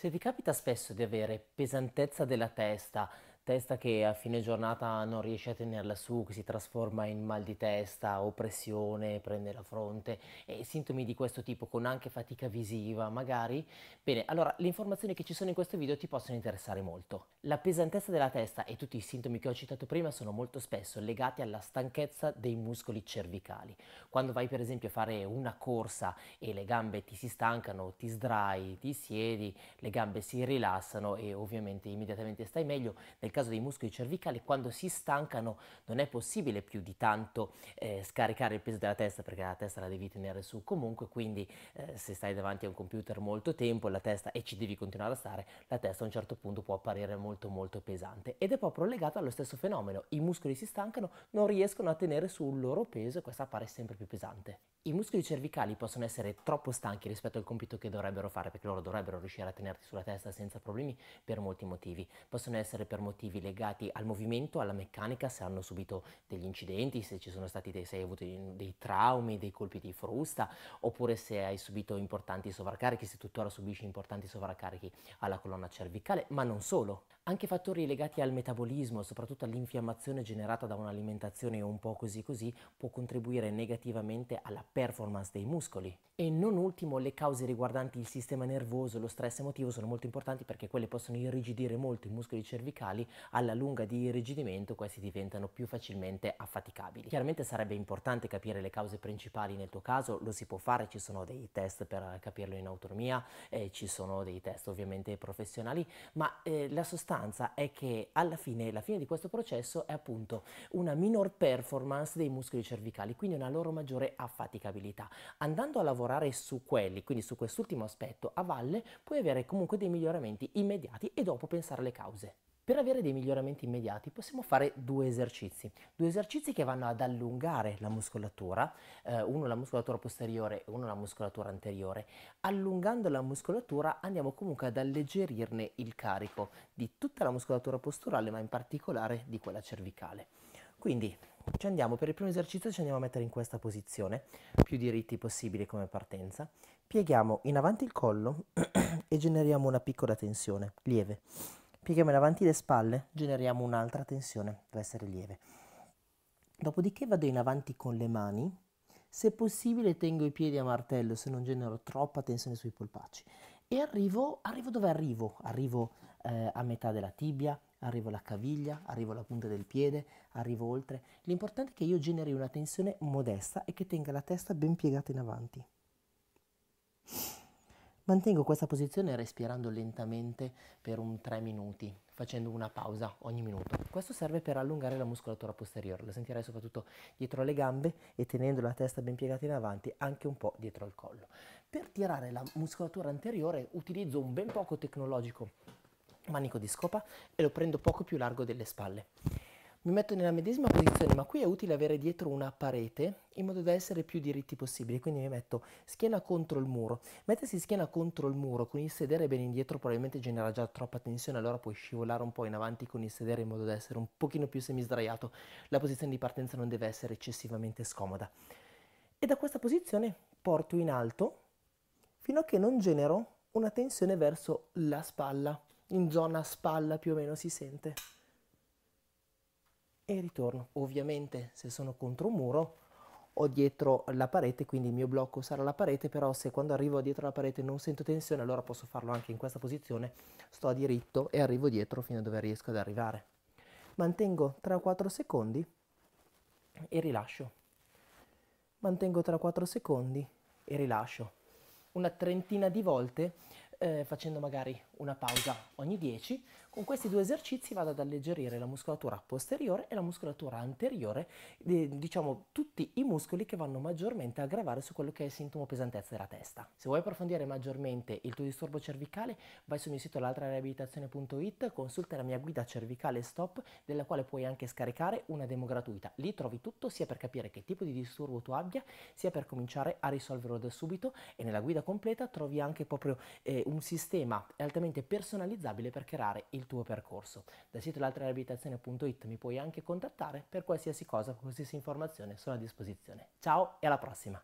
Se vi capita spesso di avere pesantezza della testa, testa che a fine giornata non riesce a tenerla su, che si trasforma in mal di testa, oppressione, prende la fronte e sintomi di questo tipo con anche fatica visiva magari. Bene, allora le informazioni che ci sono in questo video ti possono interessare molto. La pesantezza della testa e tutti i sintomi che ho citato prima sono molto spesso legati alla stanchezza dei muscoli cervicali. Quando vai per esempio a fare una corsa e le gambe ti si stancano, ti sdrai, ti siedi, le gambe si rilassano e ovviamente immediatamente stai meglio. Nel caso caso dei muscoli cervicali quando si stancano non è possibile più di tanto eh, scaricare il peso della testa perché la testa la devi tenere su comunque, quindi eh, se stai davanti a un computer molto tempo la testa, e ci devi continuare a stare, la testa a un certo punto può apparire molto molto pesante ed è proprio legato allo stesso fenomeno, i muscoli si stancano, non riescono a tenere su sul loro peso e questa appare sempre più pesante. I muscoli cervicali possono essere troppo stanchi rispetto al compito che dovrebbero fare perché loro dovrebbero riuscire a tenerti sulla testa senza problemi per molti motivi. Possono essere per motivi motivi legati al movimento, alla meccanica, se hanno subito degli incidenti, se, dei, se hai avuto dei traumi, dei colpi di frusta, oppure se hai subito importanti sovraccarichi, se tuttora subisci importanti sovraccarichi alla colonna cervicale, ma non solo. Anche fattori legati al metabolismo, soprattutto all'infiammazione generata da un'alimentazione un po' così così, può contribuire negativamente alla performance dei muscoli. E non ultimo, le cause riguardanti il sistema nervoso, lo stress emotivo sono molto importanti perché quelle possono irrigidire molto i muscoli cervicali alla lunga di irrigidimento questi diventano più facilmente affaticabili. Chiaramente sarebbe importante capire le cause principali nel tuo caso, lo si può fare, ci sono dei test per capirlo in autonomia, eh, ci sono dei test ovviamente professionali, ma eh, la sostanza è che alla fine, la fine di questo processo è appunto una minor performance dei muscoli cervicali, quindi una loro maggiore affaticabilità. Andando a lavorare su quelli, quindi su quest'ultimo aspetto, a valle puoi avere comunque dei miglioramenti immediati e dopo pensare alle cause. Per avere dei miglioramenti immediati possiamo fare due esercizi, due esercizi che vanno ad allungare la muscolatura, eh, uno la muscolatura posteriore e uno la muscolatura anteriore. Allungando la muscolatura andiamo comunque ad alleggerirne il carico di tutta la muscolatura posturale ma in particolare di quella cervicale. Quindi ci andiamo, per il primo esercizio ci andiamo a mettere in questa posizione, più diritti possibile come partenza. Pieghiamo in avanti il collo e generiamo una piccola tensione, lieve pieghiamo in avanti le spalle, generiamo un'altra tensione, deve essere lieve. Dopodiché vado in avanti con le mani, se possibile tengo i piedi a martello se non genero troppa tensione sui polpacci e arrivo, arrivo dove arrivo? Arrivo eh, a metà della tibia, arrivo alla caviglia, arrivo alla punta del piede, arrivo oltre. L'importante è che io generi una tensione modesta e che tenga la testa ben piegata in avanti. Mantengo questa posizione respirando lentamente per un 3 minuti, facendo una pausa ogni minuto. Questo serve per allungare la muscolatura posteriore, lo sentirei soprattutto dietro le gambe e tenendo la testa ben piegata in avanti anche un po' dietro il collo. Per tirare la muscolatura anteriore utilizzo un ben poco tecnologico manico di scopa e lo prendo poco più largo delle spalle. Mi metto nella medesima posizione, ma qui è utile avere dietro una parete in modo da essere più diritti possibile, quindi mi metto schiena contro il muro. Mettersi schiena contro il muro con il sedere ben indietro probabilmente genera già troppa tensione, allora puoi scivolare un po' in avanti con il sedere in modo da essere un pochino più semisdraiato. La posizione di partenza non deve essere eccessivamente scomoda. E da questa posizione porto in alto fino a che non genero una tensione verso la spalla, in zona spalla più o meno si sente e ritorno. Ovviamente se sono contro un muro ho dietro la parete, quindi il mio blocco sarà la parete, però se quando arrivo dietro la parete non sento tensione, allora posso farlo anche in questa posizione, sto a diritto e arrivo dietro fino a dove riesco ad arrivare. Mantengo 3-4 secondi e rilascio. Mantengo 3-4 secondi e rilascio. Una trentina di volte eh, facendo magari una pausa ogni 10, con questi due esercizi vado ad alleggerire la muscolatura posteriore e la muscolatura anteriore, eh, diciamo tutti i muscoli che vanno maggiormente a gravare su quello che è il sintomo pesantezza della testa. Se vuoi approfondire maggiormente il tuo disturbo cervicale, vai sul mio sito l'altrareabilitazione.it, consulta la mia guida cervicale stop, della quale puoi anche scaricare una demo gratuita. Lì trovi tutto sia per capire che tipo di disturbo tu abbia, sia per cominciare a risolverlo da subito e nella guida completa trovi anche proprio eh, un sistema altamente personalizzabile per creare il tuo percorso. Da sito l'altrareabilitazione.it mi puoi anche contattare per qualsiasi cosa, qualsiasi informazione sono a disposizione. Ciao e alla prossima!